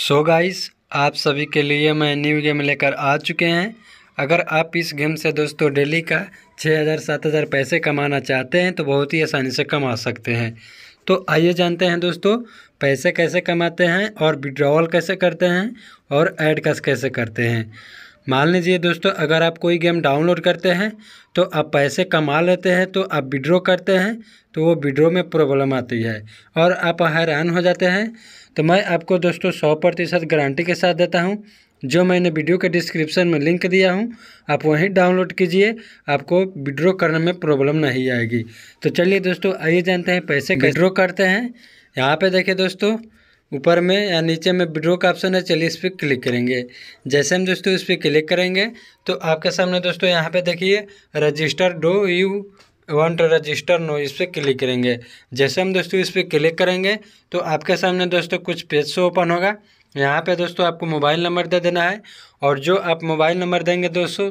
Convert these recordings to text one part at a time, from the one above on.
सो so guys आप सभी के लिए मैं न्यू गेम लेकर आ चुके हैं अगर आप इस गेम से दोस्तों डेली का छः हज़ार सात हज़ार पैसे कमाना चाहते हैं तो बहुत ही आसानी से कमा सकते हैं तो आइए जानते हैं दोस्तों पैसे कैसे कमाते हैं और विड्रॉवल कैसे करते हैं और ऐड कस कैसे करते हैं मान लीजिए दोस्तों अगर आप कोई गेम डाउनलोड करते हैं तो आप पैसे कमा लेते हैं तो आप विड्रॉ करते हैं तो वो विड्रॉ में प्रॉब्लम आती है और आप हैरान हो जाते हैं तो मैं आपको दोस्तों सौ प्रतिशत गारंटी के साथ देता हूँ जो मैंने वीडियो के डिस्क्रिप्शन में लिंक दिया हूँ आप वहीं डाउनलोड कीजिए आपको विड्रॉ करने में प्रॉब्लम नहीं आएगी तो चलिए दोस्तों आइए जानते हैं पैसे विड्रॉ करते हैं यहाँ पर देखिए दोस्तों ऊपर में या नीचे में विड्रो का ऑप्शन है चलिए इस पर क्लिक करेंगे जैसे हम दोस्तों इस पर क्लिक करेंगे तो आपके सामने दोस्तों यहाँ पे देखिए register do you want register no इस पर क्लिक करेंगे जैसे हम दोस्तों इस पर क्लिक करेंगे तो आपके सामने दोस्तों कुछ पेज से ओपन होगा यहाँ पे दोस्तों आपको मोबाइल नंबर दे देना है और जो आप मोबाइल नंबर देंगे दोस्तों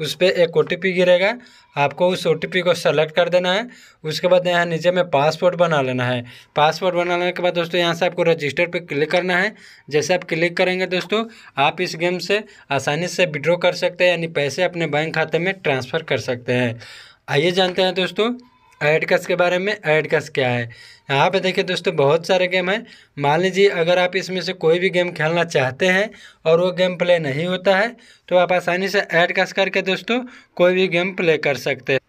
उस पर एक ओ गिरेगा आपको उस ओ को सेलेक्ट कर देना है उसके बाद यहाँ नीचे में पासपोर्ट बना लेना है पासपोर्ट बना लेने के बाद दोस्तों यहाँ से आपको रजिस्टर पे क्लिक करना है जैसे आप क्लिक करेंगे दोस्तों आप इस गेम से आसानी से विड्रॉ कर सकते हैं यानी पैसे अपने बैंक खाते में ट्रांसफ़र कर सकते हैं आइए जानते हैं दोस्तों एडकस के बारे में एडकस क्या है यहाँ पे देखिए दोस्तों बहुत सारे गेम हैं मान लीजिए अगर आप इसमें से कोई भी गेम खेलना चाहते हैं और वो गेम प्ले नहीं होता है तो आप आसानी से ऐड कस करके दोस्तों कोई भी गेम प्ले कर सकते हैं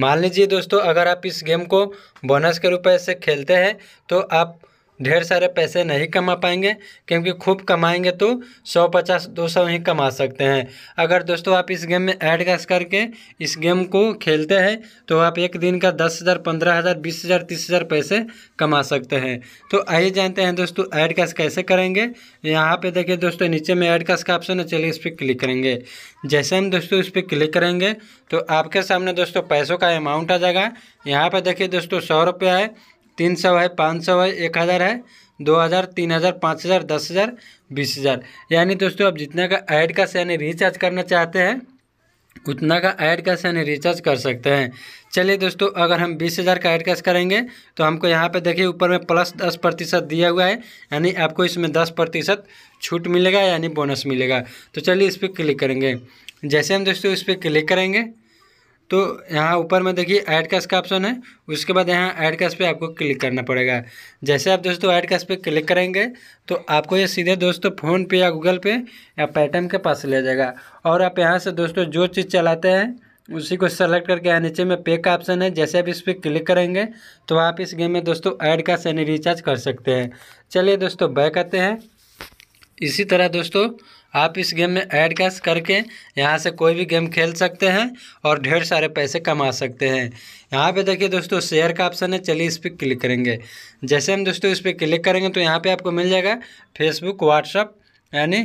मान लीजिए दोस्तों अगर आप इस गेम को बोनस के रूप से खेलते हैं तो आप ढेर सारे पैसे नहीं कमा पाएंगे क्योंकि खूब कमाएंगे तो सौ पचास दो सौ ही कमा सकते हैं अगर दोस्तों आप इस गेम में ऐड कैश करके इस गेम को खेलते हैं तो आप एक दिन का दस हज़ार पंद्रह हज़ार बीस हज़ार तीस हज़ार पैसे कमा सकते हैं तो आइए जानते हैं दोस्तों ऐड कैश कैसे करेंगे यहाँ पे देखिए दोस्तों नीचे में ऐड कैश का ऑप्शन है चलिए इस पर क्लिक करेंगे जैसे हम दोस्तों इस पर क्लिक करेंगे तो आपके सामने दोस्तों पैसों का अमाउंट आ जाएगा यहाँ पर देखिए दोस्तों सौ है तीन सौ है पाँच सौ है एक हज़ार है दो हज़ार तीन हज़ार पाँच हज़ार दस हज़ार बीस हज़ार यानी दोस्तों आप जितना का ऐड का से यानी रिचार्ज करना चाहते हैं उतना का ऐड का यानी रिचार्ज कर सकते हैं चलिए दोस्तों अगर हम बीस हज़ार का ऐड कैश करेंगे तो हमको यहाँ पे देखिए ऊपर में प्लस दस प्रतिशत दिया हुआ है यानी आपको इसमें दस प्रतिशत छूट मिलेगा यानी बोनस मिलेगा तो चलिए इस पर क्लिक करेंगे जैसे हम दोस्तों इस पर क्लिक करेंगे तो यहाँ ऊपर में देखिए ऐड कैश का ऑप्शन है उसके बाद यहाँ ऐड कैश पे आपको क्लिक करना पड़ेगा जैसे आप दोस्तों ऐड कैश पे क्लिक करेंगे तो आपको ये सीधे दोस्तों फ़ोन पे या गूगल पे या पेटीएम के पास ले जाएगा और आप यहाँ से दोस्तों जो चीज़ चलाते हैं उसी को सेलेक्ट करके यहाँ नीचे में पे का ऑप्शन है जैसे आप इस पर क्लिक करेंगे तो आप इस गेम में दोस्तों ऐड कैश यानी रिचार्ज कर सकते हैं चलिए दोस्तों बैक आते हैं इसी तरह दोस्तों आप इस गेम में ऐड कैश करके यहाँ से कोई भी गेम खेल सकते हैं और ढेर सारे पैसे कमा सकते हैं यहाँ पे देखिए दोस्तों शेयर का ऑप्शन है चलिए इस पर क्लिक करेंगे जैसे हम दोस्तों इस पर क्लिक करेंगे तो यहाँ पे आपको मिल जाएगा फेसबुक व्हाट्सअप यानी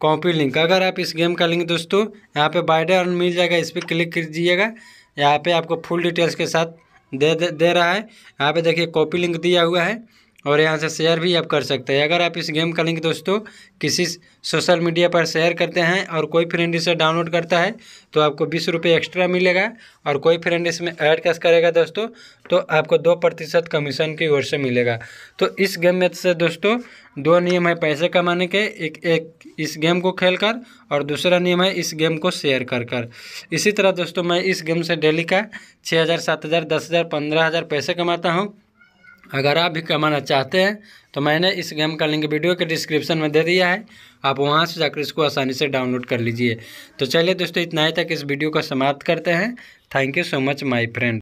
कॉपी लिंक अगर आप इस गेम का लिंक दोस्तों यहाँ पर बाइडे अर्न मिल जाएगा इस पर क्लिक कीजिएगा यहाँ पर आपको फुल डिटेल्स के साथ दे दे, दे रहा है यहाँ पर देखिए कॉपी लिंक दिया हुआ है और यहाँ से शेयर भी आप कर सकते हैं अगर आप इस गेम का लिंक दोस्तों किसी सोशल मीडिया पर शेयर करते हैं और कोई फ्रेंड इसे डाउनलोड करता है तो आपको बीस रुपये एक्स्ट्रा मिलेगा और कोई फ्रेंड इसमें ऐड कैश करेगा दोस्तों तो आपको दो प्रतिशत कमीशन की ओर से मिलेगा तो इस गेम में से दोस्तों दो नियम है पैसे कमाने के एक एक इस गेम को खेल कर और दूसरा नियम है इस गेम को शेयर कर कर इसी तरह दोस्तों मैं इस गेम से डेली का छः हज़ार सात हज़ार दस हज़ार पंद्रह हज़ार पैसे कमाता हूँ अगर आप भी कमाना चाहते हैं तो मैंने इस गेम का लिंक वीडियो के डिस्क्रिप्शन में दे दिया है आप वहां से जाकर इसको आसानी से डाउनलोड कर लीजिए तो चलिए दोस्तों इतना ही तक इस वीडियो का समाप्त करते हैं thank you so much my friend